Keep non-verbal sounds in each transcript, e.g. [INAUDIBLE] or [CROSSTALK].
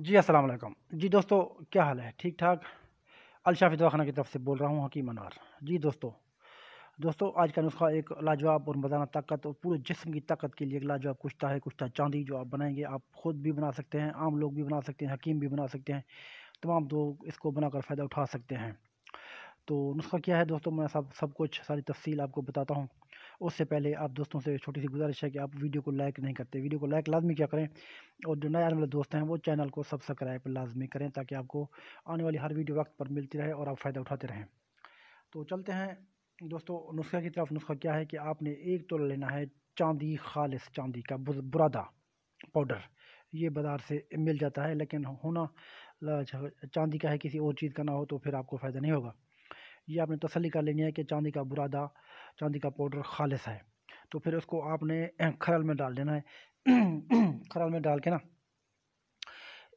जी अस्सलाम वालेकुम जी दोस्तों क्या हाल है ठीक ठाक अलशाफी दवाखाना की तरफ से बोल रहा हूँ हकीम अनार जी दोस्तों दोस्तों आज का नुस्खा एक लाजवाब और मदाना ताकत और पूरे जिस्म की ताकत के लिए एक लाजवाब कुश्ता है कुश्ता चांदी जो आप बनाएंगे आप खुद भी बना सकते हैं आम लोग भी बना सकते हैं हकीम भी बना सकते हैं तमाम लोग इसको बनाकर फ़ायदा उठा सकते हैं तो नुस्खा क्या है दोस्तों मैं सब सब कुछ सारी तफसील आपको बताता हूँ उससे पहले आप दोस्तों से छोटी सी गुजारिश है कि आप वीडियो को लाइक नहीं करते वीडियो को लाइक लाजमी क्या करें और जो नए आने वाले दोस्त हैं वो चैनल को सब्सक्राइब लाजमी करें ताकि आपको आने वाली हर वीडियो वक्त पर मिलती रहे और आप फ़ायदा उठाते रहें तो चलते हैं दोस्तों नुस्खा की तरफ नुस्खा क्या है कि आपने एक तोला लेना है चांदी खालिश चांदी का बुरादा पाउडर ये बाज़ार से मिल जाता है लेकिन होना चांदी का है किसी और चीज़ का ना हो तो फिर आपको फ़ायदा नहीं होगा ये आपने तसली कर लेनी है कि चांदी का बुरादा चांदी का पाउडर खालिश है तो फिर उसको आपने [CLEARS THROAT] खरल में डाल देना है [CLEARS THROAT] खरल में डाल के ना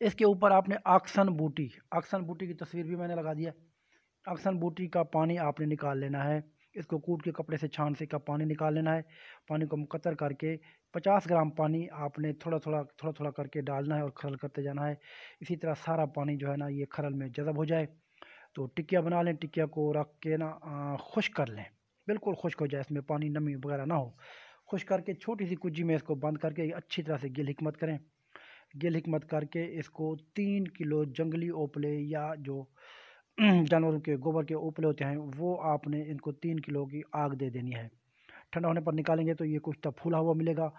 इसके ऊपर आपने आक्सन बूटी आक्सन बूटी की तस्वीर भी मैंने लगा दिया आक्सन बूटी का पानी आपने निकाल लेना है इसको कूट के कपड़े से छान से का पानी निकाल लेना है पानी को मुकतर करके 50 ग्राम पानी आपने थोड़ा थोड़ा थोड़ा थोड़ा करके डालना है और खरल करते जाना है इसी तरह सारा पानी जो है ना ये खरल में जज़ब हो जाए तो टिकिया बना लें टिकिया को रख के ना खुश कर लें बिल्कुल खुश्क हो जाए इसमें पानी नमी वगैरह ना हो खुश करके छोटी सी कुजी में इसको बंद करके अच्छी तरह से गिल हमत करें गिल हमत करके इसको तीन किलो जंगली ओपले या जो [CLEARS THROAT] जानवरों के गोबर के ओपले होते हैं वो आपने इनको तीन किलो की आग दे देनी है ठंडा होने पर निकालेंगे तो ये कुछ तब तो फूला हुआ मिलेगा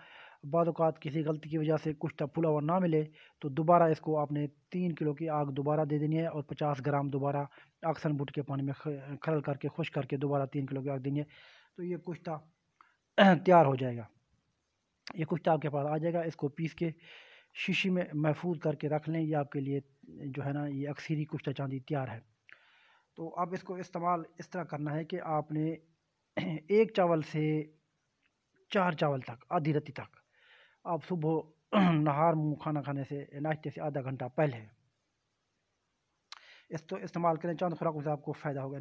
बाद किसी गलती की वजह से कुछ फुला हुआ ना मिले तो दोबारा इसको आपने तीन किलो की आग दोबारा दे देनी है और पचास ग्राम दोबारा आक्सन बुट के पानी में खरल करके खुश करके दोबारा तीन किलो की आग देनी है तो ये कुश्ता [CLEARS THROAT] तैयार हो जाएगा ये कुश्ता आपके पास आ जाएगा इसको पीस के शीशी में महफूज करके रख लें ये आपके लिए जो है ना ये अक्सरी कुश्ता चांदी तैयार है तो अब इसको इस्तेमाल इस तरह करना है कि आपने [CLEARS THROAT] एक चावल से चार चावल तक आधी रत्ती तक आप सुबह [CLEARS THROAT] नहार मुँह खाना खाने से नाश्ते से आधा घंटा पहले इस तो इस्तेमाल करें चंद खुराक से आपको फ़ायदा होगा